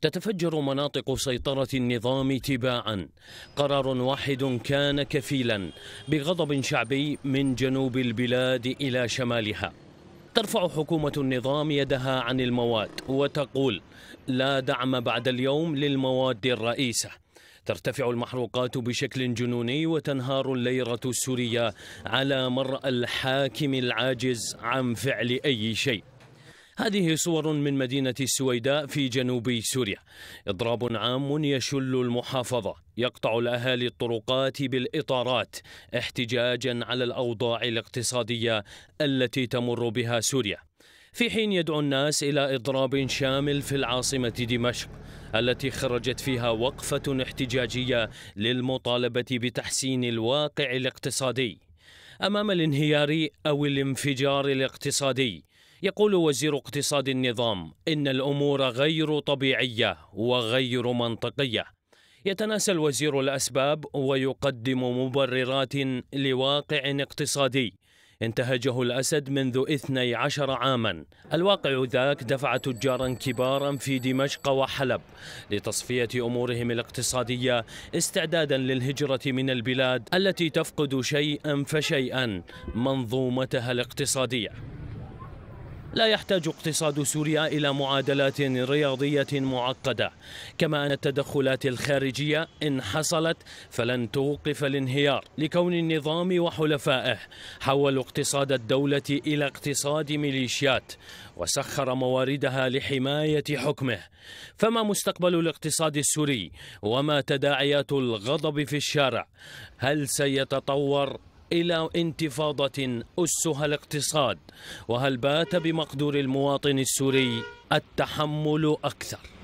تتفجر مناطق سيطرة النظام تباعا قرار واحد كان كفيلا بغضب شعبي من جنوب البلاد إلى شمالها ترفع حكومة النظام يدها عن المواد وتقول لا دعم بعد اليوم للمواد الرئيسة ترتفع المحروقات بشكل جنوني وتنهار الليرة السورية على مرأى الحاكم العاجز عن فعل أي شيء هذه صور من مدينة السويداء في جنوب سوريا إضراب عام يشل المحافظة يقطع الأهالي الطرقات بالإطارات احتجاجا على الأوضاع الاقتصادية التي تمر بها سوريا في حين يدعو الناس إلى إضراب شامل في العاصمة دمشق التي خرجت فيها وقفة احتجاجية للمطالبة بتحسين الواقع الاقتصادي أمام الانهيار أو الانفجار الاقتصادي يقول وزير اقتصاد النظام إن الأمور غير طبيعية وغير منطقية يتناسى الوزير الأسباب ويقدم مبررات لواقع اقتصادي انتهجه الأسد منذ 12 عاما الواقع ذاك دفع تجارا كبارا في دمشق وحلب لتصفية أمورهم الاقتصادية استعدادا للهجرة من البلاد التي تفقد شيئا فشيئا منظومتها الاقتصادية لا يحتاج اقتصاد سوريا إلى معادلات رياضية معقدة كما أن التدخلات الخارجية إن حصلت فلن توقف الانهيار لكون النظام وحلفائه حولوا اقتصاد الدولة إلى اقتصاد ميليشيات وسخر مواردها لحماية حكمه فما مستقبل الاقتصاد السوري وما تداعيات الغضب في الشارع هل سيتطور إلى انتفاضة أسها الاقتصاد وهل بات بمقدور المواطن السوري التحمل أكثر